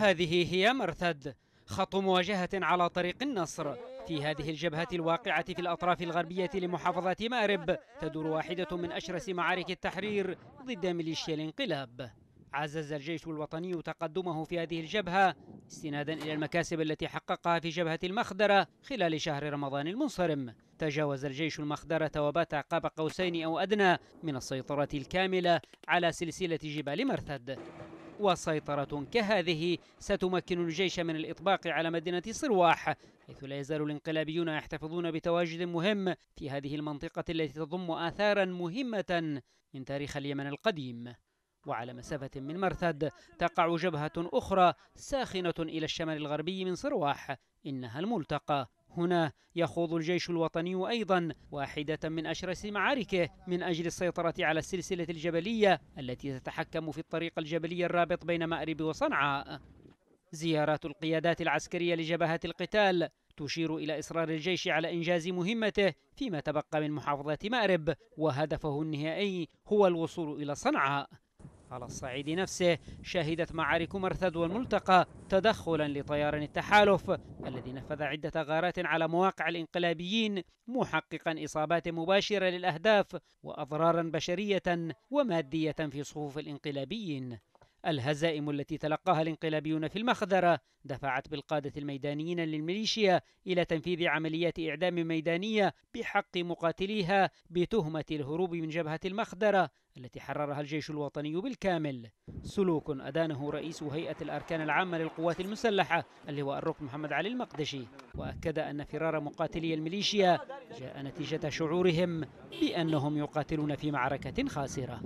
هذه هي مرثد خط مواجهة على طريق النصر في هذه الجبهة الواقعة في الأطراف الغربية لمحافظة مأرب تدور واحدة من أشرس معارك التحرير ضد ميليشيا الانقلاب عزز الجيش الوطني تقدمه في هذه الجبهة استنادا إلى المكاسب التي حققها في جبهة المخدرة خلال شهر رمضان المنصرم تجاوز الجيش المخدرة وبات قاب قوسين أو أدنى من السيطرة الكاملة على سلسلة جبال مرثد وسيطرة كهذه ستمكن الجيش من الإطباق على مدينة صرواح حيث لا يزال الانقلابيون يحتفظون بتواجد مهم في هذه المنطقة التي تضم آثارا مهمة من تاريخ اليمن القديم وعلى مسافة من مرثد تقع جبهة أخرى ساخنة إلى الشمال الغربي من صرواح إنها الملتقى هنا يخوض الجيش الوطني أيضا واحدة من أشرس معاركه من أجل السيطرة على السلسلة الجبلية التي تتحكم في الطريق الجبلي الرابط بين مأرب وصنعاء زيارات القيادات العسكرية لجبهات القتال تشير إلى إصرار الجيش على إنجاز مهمته فيما تبقى من محافظة مأرب وهدفه النهائي هو الوصول إلى صنعاء على الصعيد نفسه شهدت معارك مرثد والملتقى تدخلا لطيران التحالف الذي نفذ عدة غارات على مواقع الانقلابيين محققا إصابات مباشرة للأهداف وأضرارا بشرية ومادية في صفوف الانقلابيين الهزائم التي تلقاها الانقلابيون في المخدرة دفعت بالقادة الميدانيين للميليشيا إلى تنفيذ عمليات إعدام ميدانية بحق مقاتليها بتهمة الهروب من جبهة المخدرة التي حررها الجيش الوطني بالكامل سلوك أدانه رئيس هيئة الأركان العامة للقوات المسلحة اللواء الركن محمد علي المقدشي وأكد أن فرار مقاتلي الميليشيا جاء نتيجة شعورهم بأنهم يقاتلون في معركة خاسرة